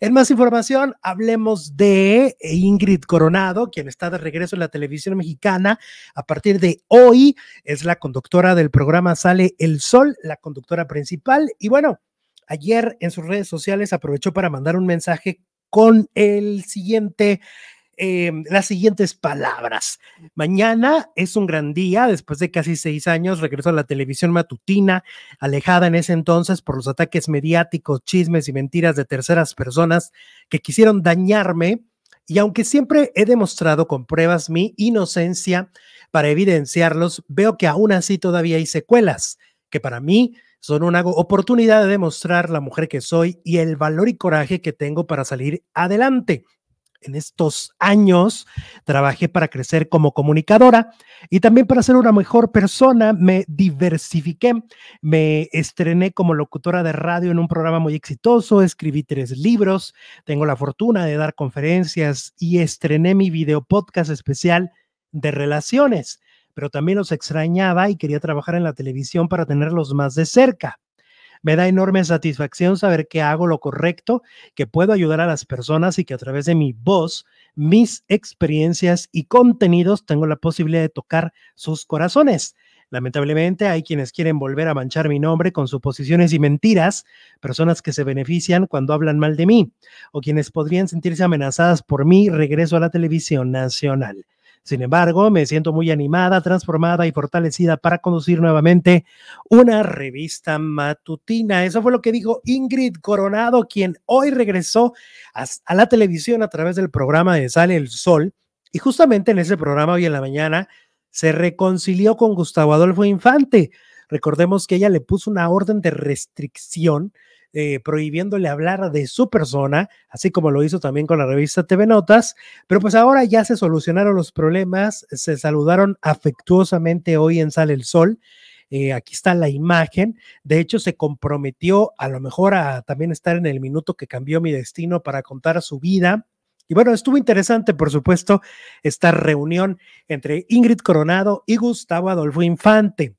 En más información, hablemos de eh, Ingrid Coronado, quien está de regreso en la televisión mexicana. A partir de hoy es la conductora del programa Sale el Sol, la conductora principal. Y bueno, ayer en sus redes sociales aprovechó para mandar un mensaje con el siguiente Em, las siguientes palabras. Mañana es un gran día, después de casi seis años regreso a la televisión matutina, alejada en ese entonces por los ataques mediáticos, chismes y mentiras de terceras personas que quisieron dañarme. Y aunque siempre he demostrado con pruebas mi inocencia para evidenciarlos, veo que aún así todavía hay secuelas, que para mí son una oportunidad de demostrar la mujer que soy y el valor y coraje que tengo para salir adelante en estos años trabajé para crecer como comunicadora y también para ser una mejor persona. Me diversifiqué, me estrené como locutora de radio en un programa muy exitoso, escribí tres libros, tengo la fortuna de dar conferencias y estrené mi video podcast especial de relaciones, pero también los extrañaba y quería trabajar en la televisión para tenerlos más de cerca. Me da enorme satisfacción saber que hago lo correcto, que puedo ayudar a las personas y que a través de mi voz, mis experiencias y contenidos tengo la posibilidad de tocar sus corazones. Lamentablemente hay quienes quieren volver a manchar mi nombre con suposiciones y mentiras, personas que se benefician cuando hablan mal de mí o quienes podrían sentirse amenazadas por mi regreso a la televisión nacional. Sin embargo, me siento muy animada, transformada y fortalecida para conducir nuevamente una revista matutina. Eso fue lo que dijo Ingrid Coronado, quien hoy regresó a, la televisión a través del programa de Sale el Sol. Y justamente en ese programa hoy en la mañana se reconcilió con Gustavo Adolfo Infante. Recordemos que ella le puso una orden de restricción eh, prohibiéndole hablar de su persona, así como lo hizo también con la revista TV Notas. Pero pues ahora ya se solucionaron los problemas, se saludaron afectuosamente hoy en Sale el Sol. Eh, aquí está la imagen. De hecho, se comprometió a lo mejor a también estar en el minuto que cambió mi destino para contar su vida. Y bueno, estuvo interesante, por supuesto, esta reunión entre Ingrid Coronado y Gustavo Adolfo Infante.